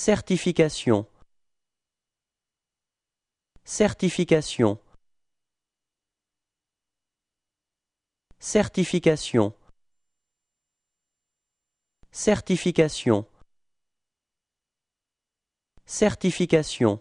Certification Certification Certification Certification Certification